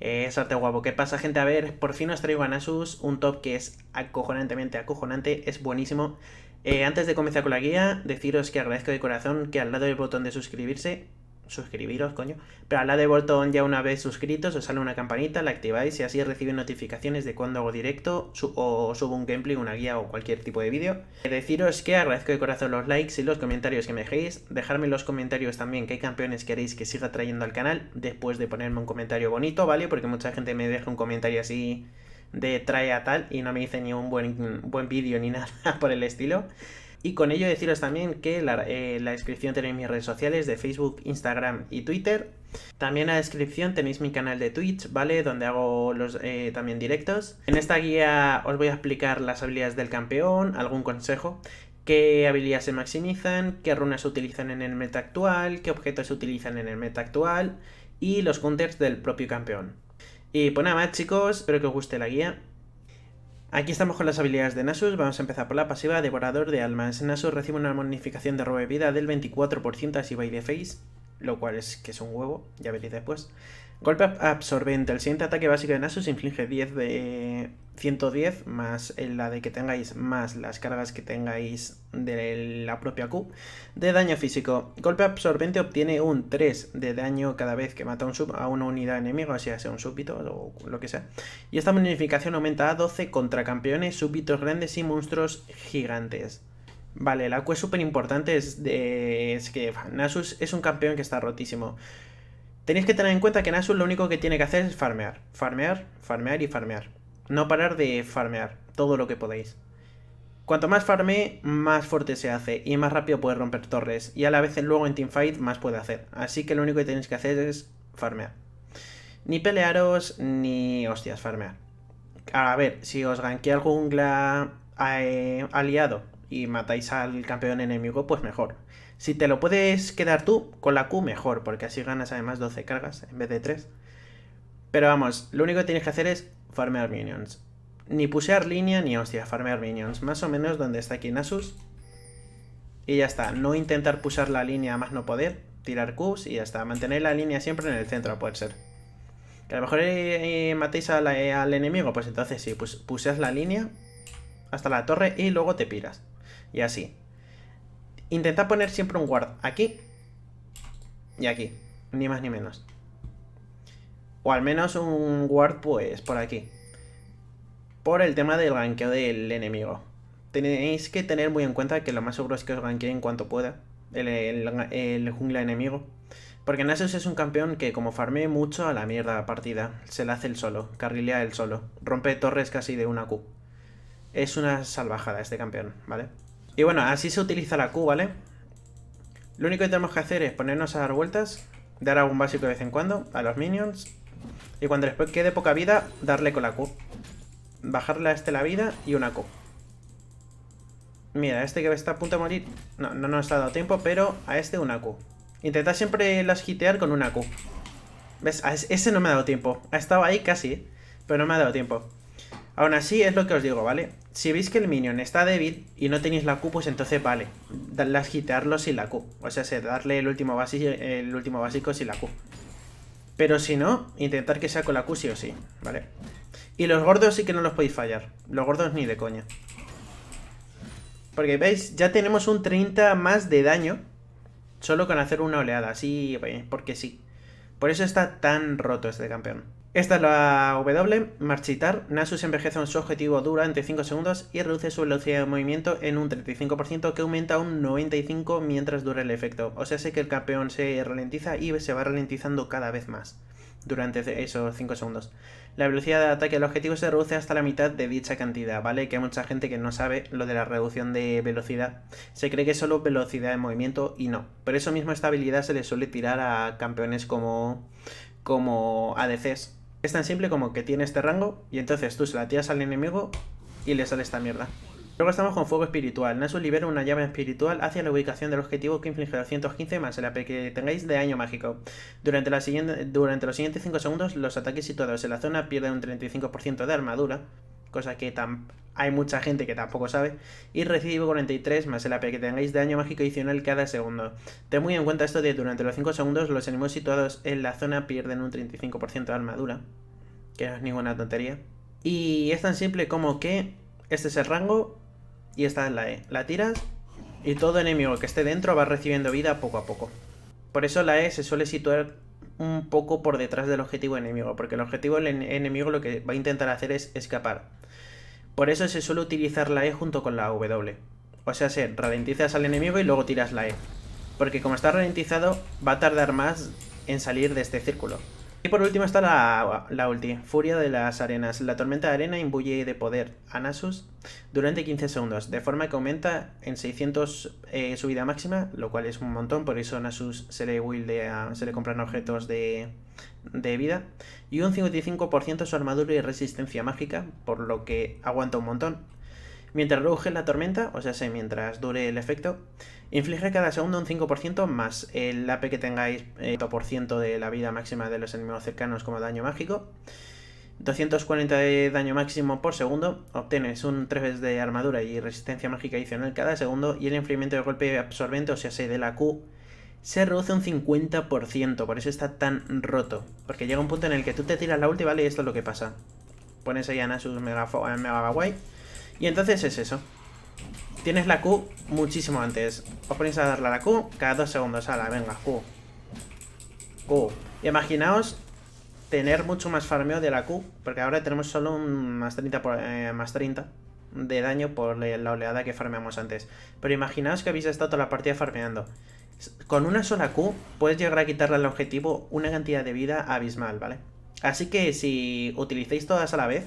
Eh, harta guapo. ¿Qué pasa, gente? A ver, por fin os traigo a Nasus un top que es acojonantemente acojonante, es buenísimo. Eh, antes de comenzar con la guía, deciros que agradezco de corazón que al lado del botón de suscribirse suscribiros, coño. Pero a la de botón ya una vez suscritos os sale una campanita, la activáis y así recibís notificaciones de cuando hago directo o subo un gameplay, una guía o cualquier tipo de vídeo. Eh, deciros que agradezco de corazón los likes y los comentarios que me dejéis. Dejarme en los comentarios también qué campeones queréis que siga trayendo al canal después de ponerme un comentario bonito, ¿vale? Porque mucha gente me deja un comentario así de trae a tal y no me dice ni un buen, buen vídeo ni nada por el estilo. Y con ello deciros también que la, eh, la descripción tenéis mis redes sociales de Facebook, Instagram y Twitter. También en la descripción tenéis mi canal de Twitch, ¿vale? Donde hago los eh, también directos. En esta guía os voy a explicar las habilidades del campeón, algún consejo qué habilidades se maximizan, qué runas se utilizan en el meta actual, qué objetos se utilizan en el meta actual y los counters del propio campeón. Y pues nada más chicos, espero que os guste la guía. Aquí estamos con las habilidades de Nasus, vamos a empezar por la pasiva Devorador de Almas. Nasus recibe una modificación de robo de vida del 24% a ir de Face, lo cual es que es un huevo, ya veréis después. Golpe absorbente. El siguiente ataque básico de Nasus inflige 10 de 110 más la de que tengáis más las cargas que tengáis de la propia Q de daño físico. Golpe absorbente obtiene un 3 de daño cada vez que mata un sub a una unidad enemiga, o sea, sea un súbito o lo que sea. Y esta bonificación aumenta a 12 contra campeones, súbitos grandes y monstruos gigantes. Vale, la Q es súper importante, es, de... es que Nasus es un campeón que está rotísimo. Tenéis que tener en cuenta que Nasus lo único que tiene que hacer es farmear. Farmear, farmear y farmear. No parar de farmear todo lo que podéis. Cuanto más farme, más fuerte se hace y más rápido puede romper torres. Y a la vez luego en teamfight más puede hacer. Así que lo único que tenéis que hacer es farmear. Ni pelearos ni hostias, farmear. A ver, si os ganqué algún jungla eh, aliado y matáis al campeón enemigo, pues mejor. Si te lo puedes quedar tú, con la Q mejor, porque así ganas además 12 cargas en vez de 3. Pero vamos, lo único que tienes que hacer es farmear minions. Ni pusear línea ni hostia, farmear minions. Más o menos donde está aquí Nasus. Y ya está, no intentar pusear la línea más no poder, tirar Qs y ya está. Mantener la línea siempre en el centro puede ser. Que a lo mejor eh, eh, matéis eh, al enemigo, pues entonces sí, pues puseas la línea hasta la torre y luego te piras. Y así. Intenta poner siempre un guard aquí y aquí, ni más ni menos. O al menos un guard pues por aquí. Por el tema del ganqueo del enemigo. Tenéis que tener muy en cuenta que lo más seguro es que os ganquee en cuanto pueda el, jungla enemigo. Porque Nasus es un campeón que como farme mucho a la mierda partida, se la hace el solo, carrilea el solo, rompe torres casi de una Q. Es una salvajada este campeón, ¿vale? Y bueno, así se utiliza la Q, ¿vale? Lo único que tenemos que hacer es ponernos a dar vueltas, dar algún básico de vez en cuando a los minions. Y cuando les quede poca vida, darle con la Q. Bajarle a este la vida y una Q. Mira, este que está a punto de morir, no, no nos ha dado tiempo, pero a este una Q. Intentad siempre las hitear con una Q. ¿Ves? A ese no me ha dado tiempo. Ha estado ahí casi, ¿eh? pero no me ha dado tiempo. Aún así, es lo que os digo, ¿vale? Si veis que el minion está débil y no tenéis la Q, pues entonces vale, darle a sin la Q. O sea, darle el último, básico, el último básico sin la Q. Pero si no, intentar que sea con la Q sí o sí, ¿vale? Y los gordos sí que no los podéis fallar. Los gordos ni de coña. Porque veis, ya tenemos un 30 más de daño solo con hacer una oleada, así, eh, porque sí. Por eso está tan roto este campeón. Esta es la W, marchitar. Nasus envejece a su objetivo durante 5 segundos y reduce su velocidad de movimiento en un 35% que aumenta a un 95% mientras dura el efecto. O sea, sé que el campeón se ralentiza y se va ralentizando cada vez más durante esos 5 segundos. La velocidad de ataque al objetivo se reduce hasta la mitad de dicha cantidad, ¿vale? Que hay mucha gente que no sabe lo de la reducción de velocidad. Se cree que es solo velocidad de movimiento y no. Por eso mismo esta habilidad se le suele tirar a campeones como, como ADCs, es tan simple como que tiene este rango y entonces tú se la tiras al enemigo y le sale esta mierda. Luego estamos con Fuego Espiritual. Nasu libera una llama espiritual hacia la ubicación del objetivo que inflige 215 más el AP que tengáis de daño mágico. Durante, durante los siguientes 5 segundos, los ataques situados en la zona pierden un 35% de armadura cosa que hay mucha gente que tampoco sabe, y recibo 43 más el AP que tengáis de daño mágico adicional cada segundo. Ten muy en cuenta esto de durante los 5 segundos los enemigos situados en la zona pierden un 35% de armadura, que no es ninguna tontería. Y es tan simple como que este es el rango y está en la E. La tiras y todo enemigo que esté dentro va recibiendo vida poco a poco. Por eso la E se suele situar un poco por detrás del objetivo enemigo, porque el objetivo enemigo lo que va a intentar hacer es escapar. Por eso se suele utilizar la E junto con la W. O sea, se ralentizas al enemigo y luego tiras la E. Porque como está ralentizado, va a tardar más en salir de este círculo. Y por último está la, ulti, Furia de las Arenas. La tormenta de arena imbuye de poder a Nasus durante 15 segundos, de forma que aumenta en 600 su vida máxima, lo cual es un montón, por eso a Nasus se le, se le compran objetos de, de vida, y un 55% su armadura y resistencia mágica, por lo que aguanta un montón. Mientras ruge la tormenta, o sea, mientras dure el efecto, inflige cada segundo un 5% más el AP que tengáis, eh, de la vida máxima de los enemigos cercanos como daño mágico. 240 de daño máximo por segundo, obtienes un 3 de armadura y resistencia mágica adicional cada segundo y el enfriamiento de golpe absorbente, o sea, de la Q, se reduce un 50%, por eso está tan roto. Porque llega un punto en el que tú te tiras la ulti, ¿vale? Y esto es lo que pasa. Pones ahí a Nasus Mega, Mega y entonces es eso. Tienes la Q muchísimo antes. Os ponéis a darle a la Q cada dos segundos. A la, venga, Q. Q. Imaginaos tener mucho más farmeo de la Q, porque ahora tenemos solo un más 30, eh, más 30 de daño por la oleada que farmeamos antes. Pero imaginaos que habéis estado toda la partida farmeando. Con una sola Q puedes llegar a quitarle al objetivo una cantidad de vida abismal, ¿vale? Así que si utilicéis todas a la vez,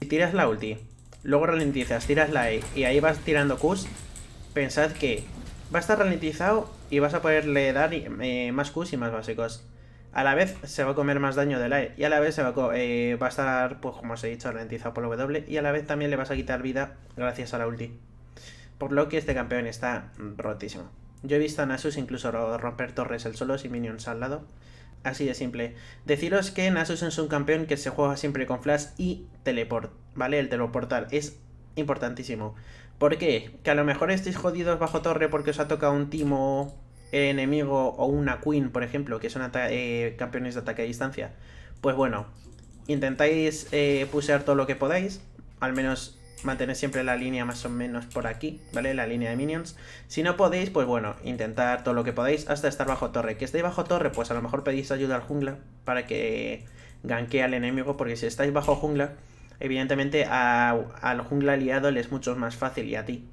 si tiras la ulti, luego ralentizas, tiras la E y ahí vas tirando Qs, pensad que va a estar ralentizado y vas a poderle dar eh, más Qs y más básicos. A la vez se va a comer más daño de la E y a la vez se eh, va a, estar, pues como os he dicho, ralentizado por la W y a la vez también le vas a quitar vida gracias a la ulti. Por lo que este campeón está rotísimo. Yo he visto a Nasus incluso romper torres el solo sin minions al lado. Así de simple. Deciros que Nasus es un campeón que se juega siempre con Flash y Teleport, ¿vale? El teleportar es importantísimo. ¿Por qué? Que a lo mejor estáis jodidos bajo torre porque os ha tocado un timo enemigo o una queen, por ejemplo, que son eh, campeones de ataque a distancia. Pues bueno, intentáis eh, pusear todo lo que podáis, al menos mantener siempre la línea más o menos por aquí, ¿vale? La línea de minions. Si no podéis, pues bueno, intentar todo lo que podéis hasta estar bajo torre. Que estéis bajo torre, pues a lo mejor pedís ayuda al jungla para que ganquee al enemigo, porque si estáis bajo jungla, evidentemente al jungla aliado le es mucho más fácil y a ti.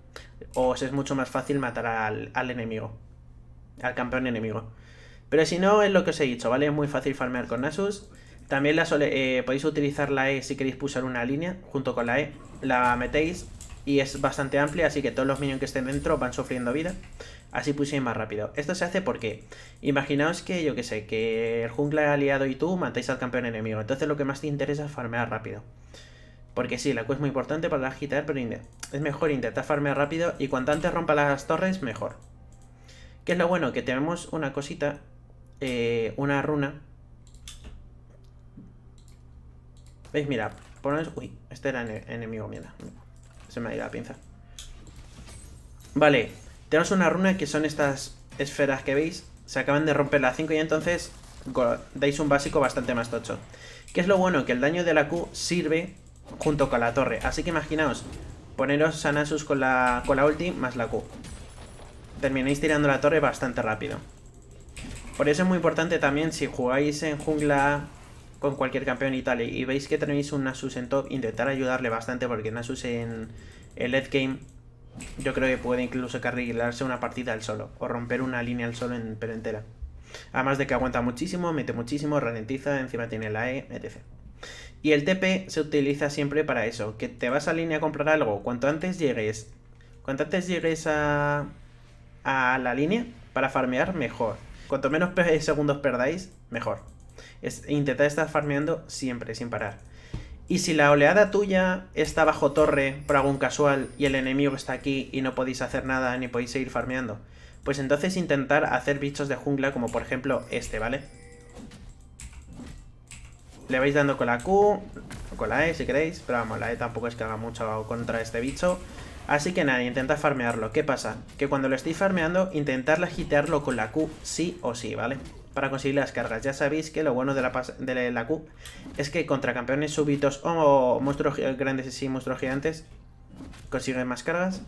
Os es mucho más fácil matar al, enemigo, al campeón enemigo. Pero si no, es lo que os he dicho, ¿vale? Es muy fácil farmear con Nasus. También la eh, podéis utilizar la E si queréis pulsar una línea junto con la E. La metéis y es bastante amplia, así que todos los minions que estén dentro van sufriendo vida. Así puseis más rápido. Esto se hace porque, imaginaos que, yo que sé, que el jungla aliado y tú matáis al campeón enemigo. Entonces lo que más te interesa es farmear rápido. Porque sí, la Q es muy importante para agitar, pero es mejor intentar farmear rápido y cuanto antes rompa las torres, mejor. ¿Qué es lo bueno? Que tenemos una cosita, eh, una runa, ¿Veis? Mira, ponéis... Uy, este era enemigo, mierda. Se me ha ido la pinza. Vale, tenemos una runa que son estas esferas que veis. Se acaban de romper las 5 y entonces dais un básico bastante más tocho. ¿Qué es lo bueno? Que el daño de la Q sirve junto con la torre. Así que imaginaos, poneros sanasus con la, con la ulti más la Q. Termináis tirando la torre bastante rápido. Por eso es muy importante también si jugáis en jungla con cualquier campeón y tal. Y veis que tenéis un Nasus en top, intentar ayudarle bastante porque Nasus en el late game yo creo que puede incluso carrilarse una partida al solo o romper una línea al solo en pero entera. Además de que aguanta muchísimo, mete muchísimo, ralentiza, encima tiene la E, etc. Y el TP se utiliza siempre para eso, que te vas a línea a comprar algo, cuanto antes llegues, cuanto antes llegues a, a la línea para farmear, mejor. Cuanto menos segundos perdáis, mejor. Intentad estar farmeando siempre, sin parar. Y si la oleada tuya está bajo torre por algún casual y el enemigo está aquí y no podéis hacer nada ni podéis seguir farmeando, pues entonces intentar hacer bichos de jungla como por ejemplo este, ¿vale? Le vais dando con la Q, o con la E si queréis, pero vamos, la E tampoco es que haga mucho contra este bicho. Así que nada, intenta farmearlo. ¿Qué pasa? Que cuando lo estéis farmeando, intentar agitearlo con la Q sí o sí, ¿vale? vale para conseguir las cargas. Ya sabéis que lo bueno de la, de la Q es que contra campeones súbitos o monstruos grandes y monstruos gigantes consiguen más cargas.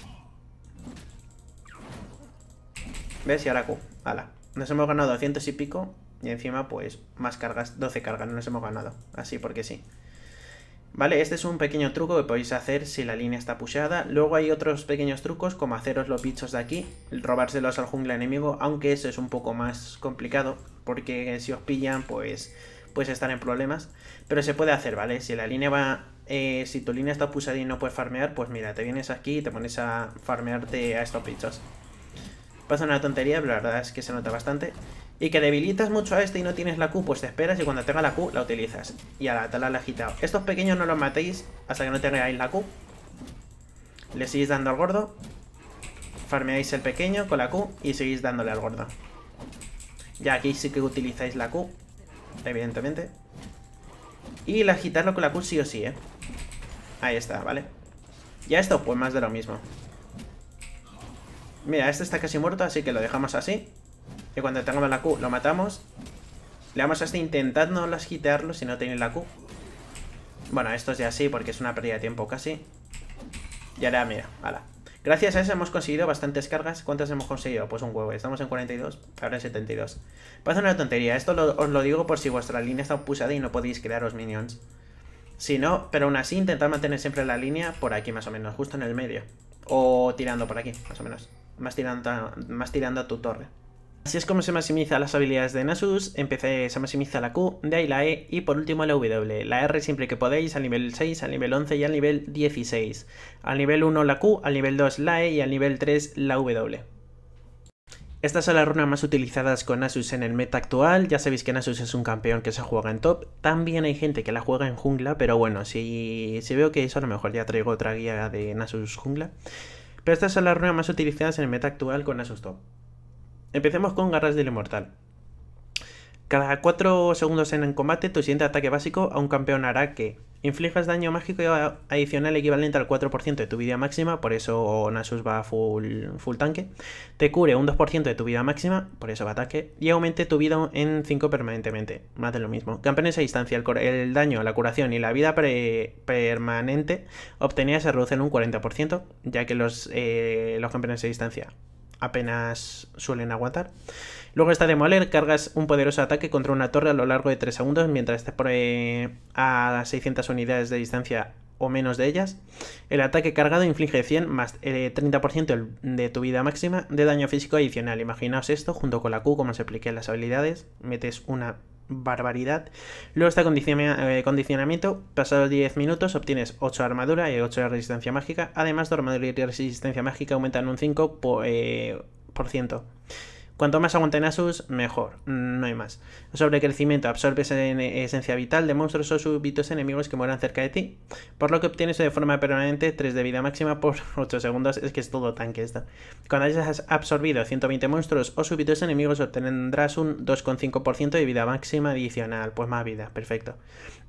¿Ves? Y ahora Q. Ala. Nos hemos ganado 200 y pico y encima pues más cargas, 12 cargas nos hemos ganado. Así porque sí. ¿Vale? Este es un pequeño truco que podéis hacer si la línea está pusheada. Luego hay otros pequeños trucos como haceros los bichos de aquí, robárselos al jungla enemigo, aunque eso es un poco más complicado, porque si os pillan, pues, pues estar en problemas. Pero se puede hacer, ¿vale? Si la línea va... Eh, si tu línea está pushada y no puedes farmear, pues mira, te vienes aquí y te pones a farmearte a estos bichos. Pasa una tontería, pero la verdad es que se nota bastante. Y que debilitas mucho a este y no tienes la Q, pues te esperas y cuando tenga la Q la utilizas. Y a la tala la he agitado. Estos pequeños no los matéis hasta que no tengáis la Q. Le seguís dando al gordo. Farmeáis el pequeño con la Q y seguís dándole al gordo. Ya aquí sí que utilizáis la Q, evidentemente. Y la agitarlo con la Q sí o sí, ¿eh? Ahí está, ¿vale? Ya esto, pues más de lo mismo. Mira, este está casi muerto, así que lo dejamos así cuando tengamos la Q lo matamos. Le vamos a este no las quitarlo si no tenéis la Q. Bueno, esto es ya así porque es una pérdida de tiempo casi. Y ahora mira, hala Gracias a eso hemos conseguido bastantes cargas. ¿Cuántas hemos conseguido? Pues un huevo. Estamos en 42, ahora en 72. Pasa una tontería. Esto os lo digo por si vuestra línea está opusada y no podéis crearos minions. Si no, pero aún así intentad mantener siempre la línea por aquí más o menos, justo en el medio. O tirando por aquí, más o menos. Más tirando más tirando a tu torre. Así es como se maximiza las habilidades de Nasus, empecé, se maximiza la Q, de ahí la E y por último la W, la R siempre que podéis al nivel 6, al nivel 11 y al nivel 16. Al nivel 1 la Q, al nivel 2 la E y al nivel 3 la W. Estas son las runas más utilizadas con Nasus en el meta actual, ya sabéis que Nasus es un campeón que se juega en top, también hay gente que la juega en jungla, pero bueno, si, si veo que eso a lo mejor ya traigo otra guía de Nasus jungla. Pero estas son las runas más utilizadas en el meta actual con Nasus top. Empecemos con Garras del Inmortal. Cada 4 segundos en combate, tu siguiente ataque básico a un campeón hará que inflijas daño mágico adicional equivalente al 4% de tu vida máxima, por eso Nasus va full, full tanque, te cure un 2% de tu vida máxima, por eso va ataque, y aumente tu vida en 5 permanentemente, más de lo mismo. Campeones a distancia, el, daño, la curación y la vida permanente obtenida se reducen un 40%, ya que los, eh, los campeones a distancia apenas suelen aguantar. Luego está Demoler, cargas un poderoso ataque contra una torre a lo largo de 3 segundos mientras esté a 600 unidades de distancia o menos de ellas. El ataque cargado inflige 100 más eh, el 30% de tu vida máxima de daño físico adicional. Imaginaos esto junto con la Q, como se expliqué en las habilidades. Metes una barbaridad. Luego está eh, condicionamiento, pasados 10 minutos obtienes 8 de armadura y 8 de resistencia mágica. Además, tu armadura y resistencia mágica aumentan un 5%. Cuanto más aguanten Asus, mejor. No hay más. Sobre crecimiento, Absorbes en esencia vital de monstruos o súbitos enemigos que mueran cerca de ti. Por lo que obtienes de forma permanente 3 de vida máxima por 8 segundos. Es que es todo tanque esto. Cuando hayas absorbido 120 monstruos o súbitos enemigos, obtendrás un 2,5% de vida máxima adicional. Pues más vida. Perfecto.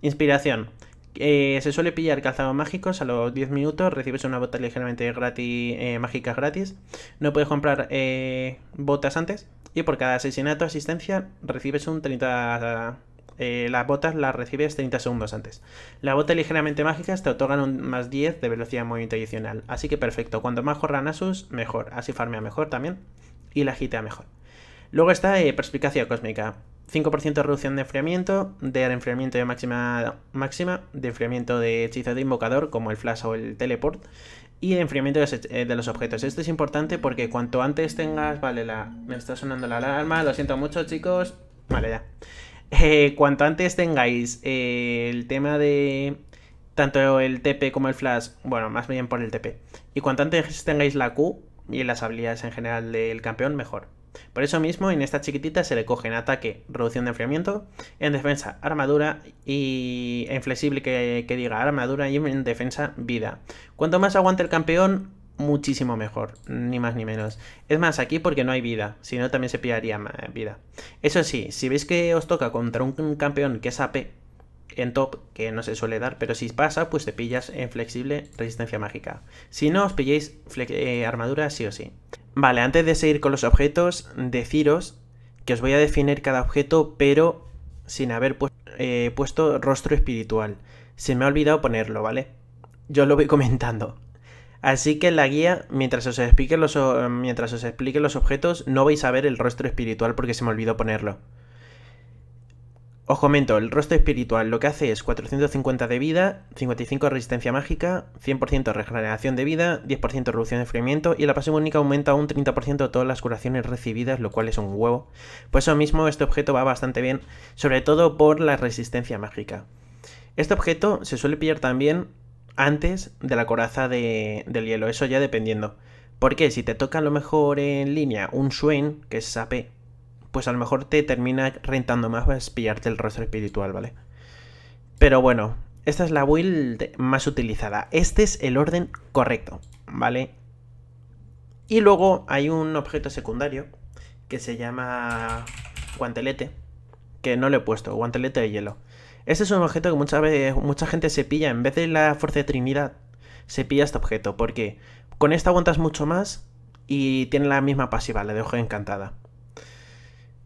Inspiración. Eh, se suele pillar calzado mágicos a los 10 minutos, recibes una bota ligeramente gratis, eh, mágica gratis. No puedes comprar eh, botas antes. Y por cada asesinato asistencia recibes un 30... las botas las recibes 30 segundos antes. la bota ligeramente mágica te otorgan un más 10 de velocidad de movimiento adicional. Así que perfecto, cuanto más corran Asus, mejor. Así farmea mejor también. Y la gitea mejor. Luego está Perspicacia Cósmica. 5% de reducción de enfriamiento, de enfriamiento de máxima, máxima, de enfriamiento de hechizos de invocador como el flash o el teleport y de enfriamiento de los eh, objetos. Esto es importante porque cuanto antes tengas, vale, me está sonando la alarma, lo siento mucho chicos, vale ya. Eh, cuanto antes tengáis eh, el tema de tanto el TP como el flash, bueno, más bien por el TP, y cuanto antes tengáis la Q y las habilidades en general del campeón, mejor. Por eso mismo, en esta chiquitita se le cogen en ataque reducción de enfriamiento, en defensa armadura y en flexible que, diga armadura y en defensa vida. Cuanto más aguante el campeón, muchísimo mejor, ni más ni menos. Es más, aquí porque no hay vida, si no también se pillaría vida. Eso sí, si veis que os toca contra un campeón que es AP en top, que no se suele dar, pero si pasa, pues te pillas en flexible resistencia mágica. Si no, os pilléis eh, armadura sí o sí. Vale, antes de seguir con los objetos, deciros que os voy a definir cada objeto, pero sin haber eh, puesto rostro espiritual. Se me ha olvidado ponerlo, ¿vale? Yo lo voy comentando. Así que en la guía, mientras os, explique los, mientras os explique los objetos, no vais a ver el rostro espiritual porque se me olvidó ponerlo. Os comento, el rostro espiritual lo que hace es 450 de vida, 55 resistencia mágica, 100% regeneración de vida, 10% reducción de enfriamiento y la pasión única aumenta un 30% de todas las curaciones recibidas, lo cual es un huevo. Por pues eso mismo este objeto va bastante bien, sobre todo por la resistencia mágica. Este objeto se suele pillar también antes de la coraza del hielo, eso ya dependiendo. Porque si te toca a lo mejor en línea un Swain, que es AP, pues a lo mejor te termina rentando más a pillarte el rostro espiritual, ¿vale? Pero bueno, esta es la build más utilizada. Este es el orden correcto, ¿vale? Y luego hay un objeto secundario que se llama guantelete, que no le he puesto, guantelete de hielo. Este es un objeto que muchas veces, mucha gente se pilla, en vez de la fuerza de Trinidad, se pilla este objeto, porque con esta aguantas mucho más y tiene la misma pasiva, la de encantada.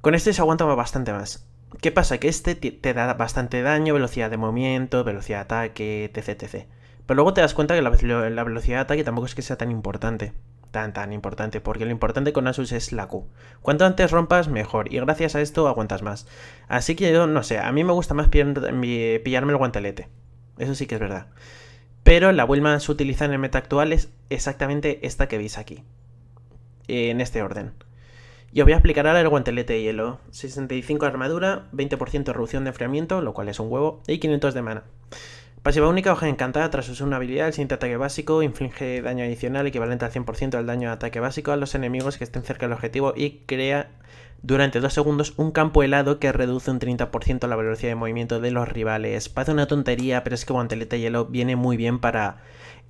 Con este se aguanta bastante más. ¿Qué pasa? Que este te da bastante daño, velocidad de movimiento, velocidad de ataque, etc, Pero luego te das cuenta que la, velocidad de ataque tampoco es que sea tan importante. Tan, tan importante, porque lo importante con Asus es la Q. Cuanto antes rompas, mejor, y gracias a esto aguantas más. Así que yo, no sé, a mí me gusta más pillarme el guantelete. Eso sí que es verdad. Pero la build se utilizada en el meta actual es exactamente esta que veis aquí. En este orden. Y os voy a explicar ahora el guantelete de hielo. 65 armadura, 20% de reducción de enfriamiento, lo cual es un huevo, y 500 de mana. Pasiva única, hoja encantada, tras usar una habilidad, el siguiente ataque básico inflige daño adicional equivalente al 100% del daño de ataque básico a los enemigos que estén cerca del objetivo y crea durante 2 segundos un campo helado que reduce un 30% la velocidad de movimiento de los rivales. Parece una tontería, pero es que Guantelete de Hielo viene muy bien para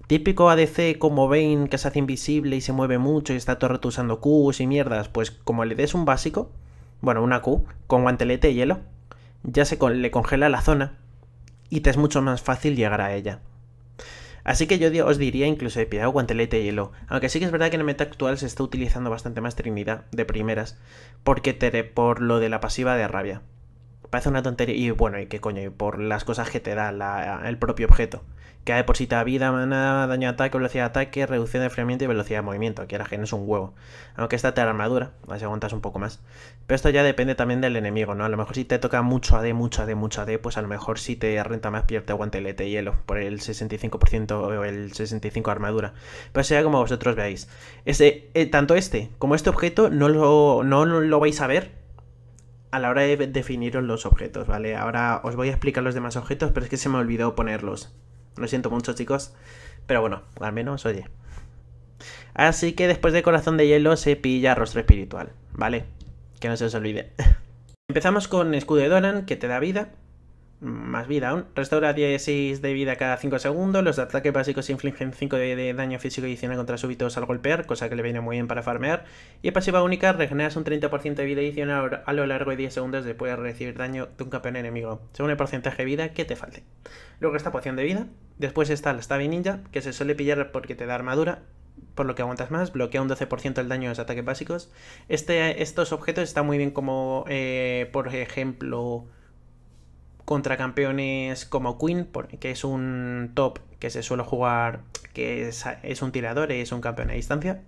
Típico ADC como Vayne que se hace invisible y se mueve mucho y está todo usando Qs y mierdas, pues como le des un básico, bueno, una Q, con guantelete y hielo, ya se le congela la zona y te es mucho más fácil llegar a ella. Así que yo os diría incluso eh, de pillado guantelete y hielo, aunque sí que es verdad que en el meta actual se está utilizando bastante más Trinidad de primeras, porque te, por lo de la pasiva de rabia. Parece una tontería. Y bueno, y qué coño, y por las cosas que te da el propio objeto. Que de por da vida, mana, daño de ataque, velocidad de ataque, reducción de enfriamiento y velocidad de movimiento. Que ahora que no es un huevo. Aunque esta te armadura, así aguantas un poco más. Pero esto ya depende también del enemigo, ¿no? A lo mejor si te toca mucho AD, mucho AD, mucho AD, pues a lo mejor si te renta más pierde guantelete y hielo por el 65% o el 65% armadura. Pero sea como vosotros veáis. Ese, eh, tanto este como este objeto no lo, no lo vais a ver a la hora de definiros los objetos, ¿vale? Ahora os voy a explicar los demás objetos, pero es que se me olvidó ponerlos. Lo siento mucho, chicos. Pero bueno, al menos, oye. Así que después de Corazón de Hielo se pilla Rostro Espiritual, ¿vale? Que no se os olvide. Empezamos con Escudo de que te da vida más vida aún. Restaura 16 de vida cada 5 segundos. Los ataques básicos infligen 5 de daño físico adicional contra súbitos al golpear, cosa que le viene muy bien para farmear. Y pasiva única, regeneras un 30% de vida adicional a lo largo de 10 segundos después de recibir daño de un campeón enemigo, según el porcentaje de vida que te falte. Luego está poción de vida. Después está la Stabby Ninja, que se suele pillar porque te da armadura, por lo que aguantas más, bloquea un 12% el daño de los ataques básicos. Este, estos objetos están muy bien como, eh, por ejemplo contra campeones como Queen, que es un top que se suele jugar, que es, es un tirador y es un campeón a distancia.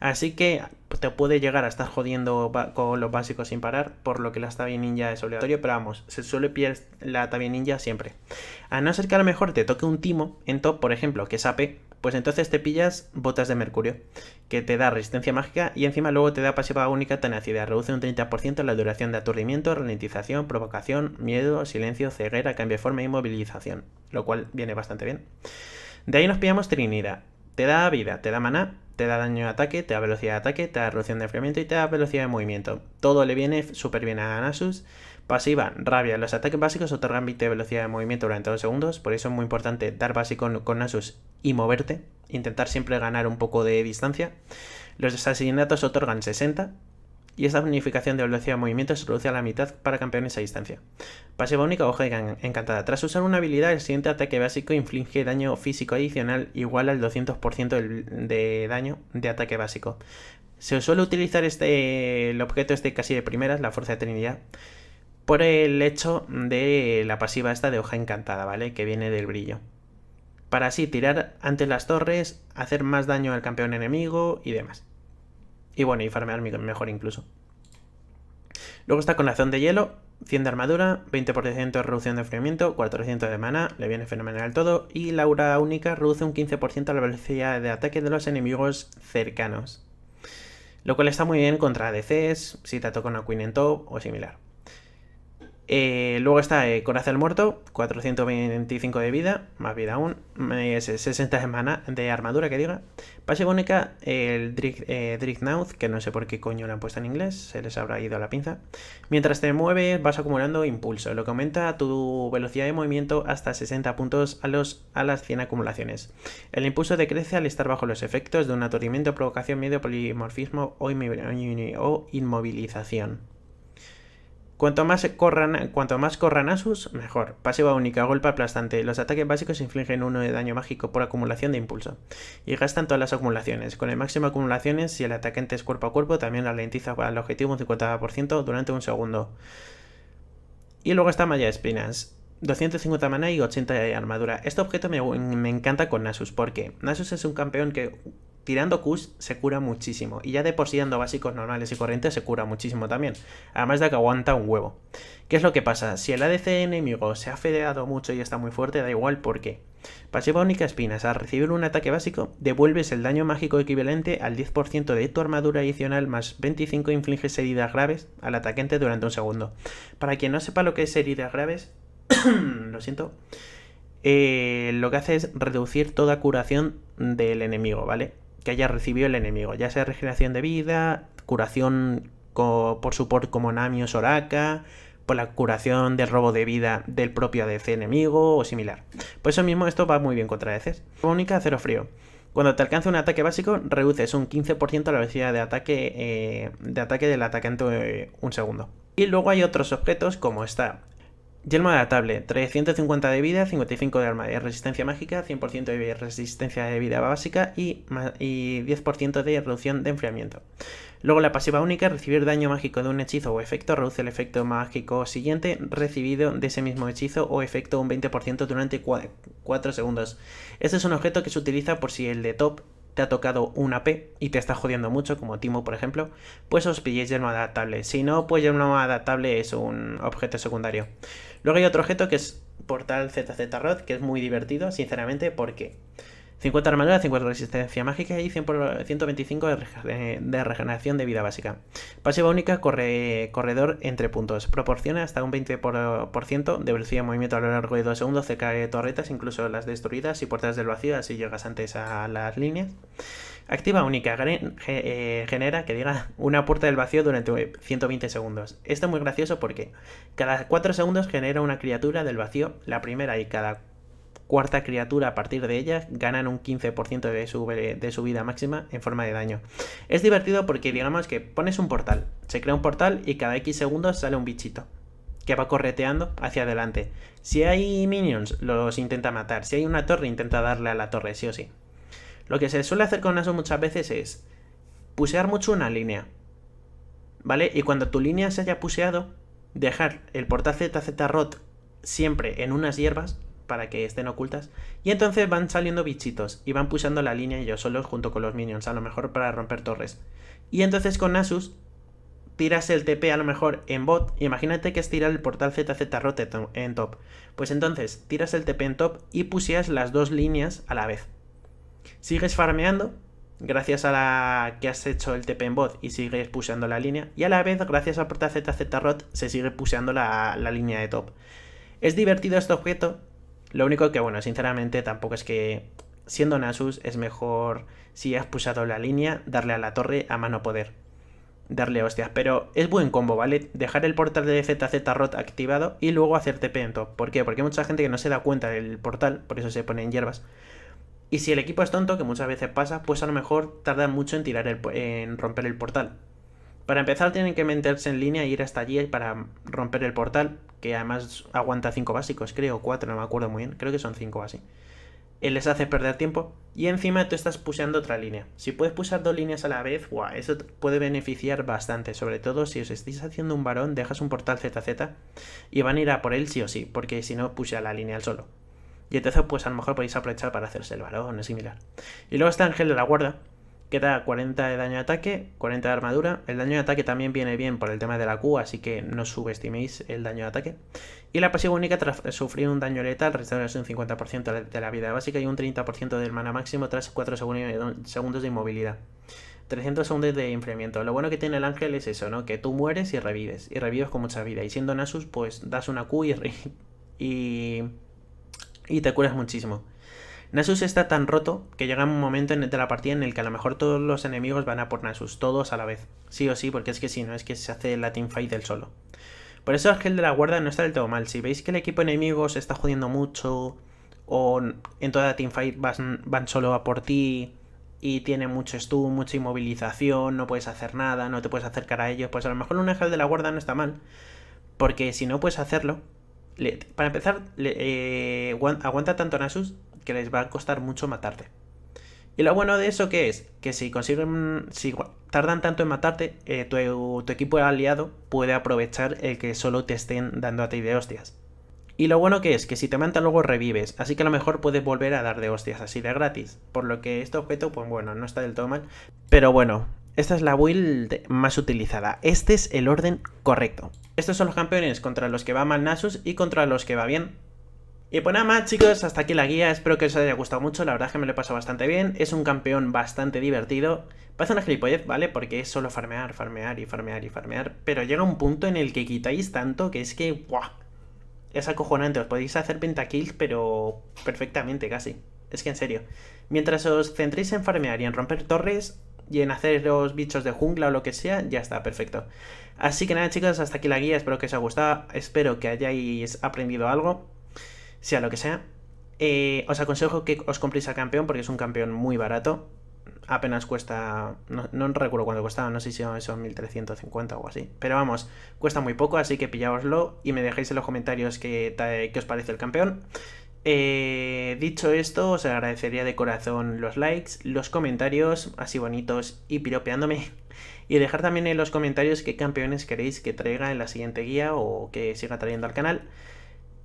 Así que te puede llegar a estar jodiendo con los básicos sin parar, por lo que la Tabi Ninja es obligatorio, pero vamos, se suele pillar la Tabi Ninja siempre. A no ser que a lo mejor te toque un timo en top, por ejemplo, que es AP, pues entonces te pillas botas de mercurio, que te da resistencia mágica y encima luego te da pasiva única tenacidad, reduce un 30% la duración de aturdimiento, ralentización, provocación, miedo, silencio, ceguera, cambio de forma y movilización, lo cual viene bastante bien. De ahí nos pillamos Trinidad, te da vida, te da maná, te da daño de ataque, te da velocidad de ataque, te da reducción de enfriamiento y te da velocidad de movimiento. Todo le viene súper bien a Nasus. Pasiva, rabia. Los ataques básicos otorgan 20 velocidad de movimiento durante 2 segundos, por eso es muy importante dar básico con, con Nasus y moverte, intentar siempre ganar un poco de distancia. Los asesinatos otorgan 60 y esta unificación de velocidad de movimiento se reduce a la mitad para campeones a distancia. Pasiva única hoja encantada. Tras usar una habilidad, el siguiente ataque básico inflige daño físico adicional igual al 200% de daño de ataque básico. Se suele utilizar este, el objeto este casi de primeras, la Fuerza de Trinidad, por el hecho de la pasiva esta de hoja encantada, ¿vale? Que viene del brillo. Para así tirar ante las torres, hacer más daño al campeón enemigo y demás. Y bueno, y farmear mejor incluso. Luego está con la zona de hielo, 100 de armadura, 20% de reducción de enfriamiento, 400 de mana, le viene fenomenal todo, y la aura única reduce un 15% la velocidad de ataque de los enemigos cercanos. Lo cual está muy bien contra ADCs, si te toca una Queen en top o similar. Eh, luego está eh, corazón del Muerto, 425 de vida, más vida aún, 60 de eh, de armadura que diga. Pase única, el Dricknouth, eh, que no sé por qué coño lo han puesto en inglés, se les habrá ido a la pinza. Mientras te mueves vas acumulando impulso, lo que aumenta tu velocidad de movimiento hasta 60 puntos a, los, a las 100 acumulaciones. El impulso decrece al estar bajo los efectos de un aturdimiento, provocación, medio polimorfismo o inmovilización. Cuanto más, corran, cuanto más corran Asus, mejor. Pasiva única, golpe aplastante. Los ataques básicos infligen uno de daño mágico por acumulación de impulso. Y gastan todas las acumulaciones. Con el máximo de acumulaciones, si el atacante es cuerpo a cuerpo, también ralentiza al objetivo un 50% durante un segundo. Y luego está Maya Espinas. 250 mana y 80 de armadura. Este objeto me, me, encanta con Nasus porque Nasus es un campeón que tirando Qs se cura muchísimo. Y ya de por dando básicos normales y corrientes se cura muchísimo también. Además de que aguanta un huevo. ¿Qué es lo que pasa? Si el ADC enemigo se ha fedeado mucho y está muy fuerte, da igual por qué. Pasiva única espinas. Al recibir un ataque básico, devuelves el daño mágico equivalente al 10% de tu armadura adicional más 25 infliges heridas graves al ataquente durante un segundo. Para quien no sepa lo que es heridas graves, lo siento. Eh, lo que hace es reducir toda curación del enemigo, ¿vale? que haya recibido el enemigo, ya sea regeneración de vida, curación por support como Namios Soraka, por la curación del robo de vida del propio ADC enemigo o similar. Por pues eso mismo esto va muy bien contra ADCs. Única cero frío. Cuando te alcanza un ataque básico, reduces un 15% la velocidad de ataque, eh, de ataque del atacante eh, un segundo. Y luego hay otros objetos como esta. Yelmo adaptable, 350 de vida, 55 de arma de resistencia mágica, 100% de resistencia de vida básica y, 10% de reducción de enfriamiento. Luego la pasiva única, recibir daño mágico de un hechizo o efecto, reduce el efecto mágico siguiente recibido de ese mismo hechizo o efecto un 20% durante 4 segundos. Este es un objeto que se utiliza por si el de top te ha tocado un AP y te está jodiendo mucho, como Timo por ejemplo, pues os pilléis yermo adaptable. Si no, pues yermo adaptable es un objeto secundario. Luego hay otro objeto que es Portal ZZ Rod, que es muy divertido, sinceramente, porque 50 armadura, 50 resistencia mágica y 125 de, regeneración de vida básica. Pasiva única, corre corredor entre puntos. Proporciona hasta un 20% de velocidad de movimiento a lo largo de 2 segundos cerca de torretas, incluso las destruidas y puertas del vacío, así llegas antes a las líneas. Activa única, eh, genera, que diga, una puerta del vacío durante 120 segundos. Esto es muy gracioso porque cada 4 segundos genera una criatura del vacío, la primera y cada cuarta criatura a partir de ella ganan un 15% de su, eh, de vida máxima en forma de daño. Es divertido porque digamos que pones un portal, se crea un portal y cada X segundos sale un bichito que va correteando hacia adelante. Si hay minions, los intenta matar. Si hay una torre, intenta darle a la torre, sí o sí. Lo que se suele hacer con Asus muchas veces es pusear mucho una línea, ¿vale? Y cuando tu línea se haya puseado, dejar el portal ZZ rot siempre en unas hierbas para que estén ocultas y entonces van saliendo bichitos y van puseando la línea ellos solos junto con los minions a lo mejor para romper torres y entonces con Asus tiras el TP a lo mejor en bot imagínate que es tirar el portal ZZ rot en top pues entonces tiras el TP en top y puseas las dos líneas a la vez Sigues farmeando gracias a la que has hecho el TP en bot y sigues puseando la línea. Y a la vez, gracias al portal ZZ Rot, se sigue puseando la, línea de top. Es divertido este objeto. Lo único que, bueno, sinceramente tampoco es que siendo Nasus es mejor si has pulsado la línea, darle a la torre a mano poder. Darle hostias, pero es buen combo, ¿vale? Dejar el portal de ZZ Rot activado y luego hacer TP en top. ¿Por qué? Porque hay mucha gente que no se da cuenta del portal, por eso se pone en hierbas. Y si el equipo es tonto, que muchas veces pasa, pues a lo mejor tarda mucho en, tirar el, en romper el portal. Para empezar tienen que meterse en línea e ir hasta allí para romper el portal, que además aguanta 5 básicos, creo, 4, no me acuerdo muy bien, creo que son 5 así. Él eh, les hace perder tiempo y encima tú estás puseando otra línea. Si puedes pusear dos líneas a la vez, buah, eso puede beneficiar bastante, sobre todo si os estáis haciendo un varón, dejas un portal ZZ y van a ir a por él sí o sí, porque si no, a la línea al solo. Y entonces, pues a lo mejor podéis aprovechar para hacerse el balón es similar. Y luego está Ángel de la Guarda, que da 40 de daño de ataque, 40 de armadura. El daño de ataque también viene bien por el tema de la Q, así que no subestiméis el daño de ataque. Y la pasiva única tras sufrir un daño letal, restaura un 50% de la vida básica y un 30% del mana máximo tras 4 eh, segundos de inmovilidad. 300 segundos de enfriamiento. Lo bueno que tiene el ángel es eso, ¿no? Que tú mueres y revives. Y revives con mucha vida. Y siendo Nasus, pues das una Q y... y y te curas muchísimo. Nasus está tan roto que llega un momento de la partida en el que a lo mejor todos los enemigos van a por Nasus, todos a la vez. Sí o sí, porque es que si no es que se hace la teamfight del solo. Por eso Ángel de la Guarda no está del todo mal. Si veis que el equipo enemigo se está jodiendo mucho o en toda la teamfight van, van solo a por ti y tiene mucho stun, mucha inmovilización, no puedes hacer nada, no te puedes acercar a ellos, pues a lo mejor un Ángel de la Guarda no está mal. Porque si no puedes hacerlo, para empezar, eh, aguanta tanto Nasus que les va a costar mucho matarte. Y lo bueno de eso que es que si consiguen, si tardan tanto en matarte, eh, tu, equipo aliado puede aprovechar el que solo te estén dando a ti de hostias. Y lo bueno que es que si te matan luego revives, así que a lo mejor puedes volver a dar de hostias así de gratis. Por lo que este objeto, pues bueno, no está del todo mal. Pero bueno, esta es la build más utilizada. Este es el orden correcto. Estos son los campeones contra los que va mal Nasus y contra los que va bien. Y pues nada más chicos, hasta aquí la guía, espero que os haya gustado mucho, la verdad es que me lo he pasado bastante bien, es un campeón bastante divertido, pasa una gilipollez, ¿vale? Porque es solo farmear, farmear y farmear y farmear, pero llega un punto en el que quitáis tanto que es que, ¡buah! Es acojonante, os podéis hacer pentakills, pero perfectamente casi, es que en serio. Mientras os centréis en farmear y en romper torres, y en hacer los bichos de jungla o lo que sea, ya está, perfecto. Así que nada chicos, hasta aquí la guía, espero que os haya gustado, espero que hayáis aprendido algo, sea lo que sea. Eh, os aconsejo que os compréis a campeón porque es un campeón muy barato, apenas cuesta, no, recuerdo cuánto costaba, no sé si son 1350 o así, pero vamos, cuesta muy poco, así que pilláoslo y me dejéis en los comentarios qué, qué os parece el campeón. Eh, dicho esto, os agradecería de corazón los likes, los comentarios, así bonitos y piropeándome. Y dejar también en los comentarios qué campeones queréis que traiga en la siguiente guía o que siga trayendo al canal.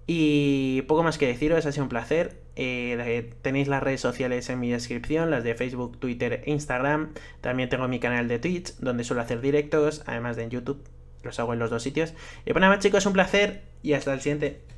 Y poco más que deciros, ha sido un placer. Eh, tenéis las redes sociales en mi descripción, las de Facebook, Twitter e Instagram. También tengo mi canal de Twitch, donde suelo hacer directos, además de en YouTube. Los hago en los dos sitios. Y bueno, pues nada más chicos, un placer y hasta el siguiente.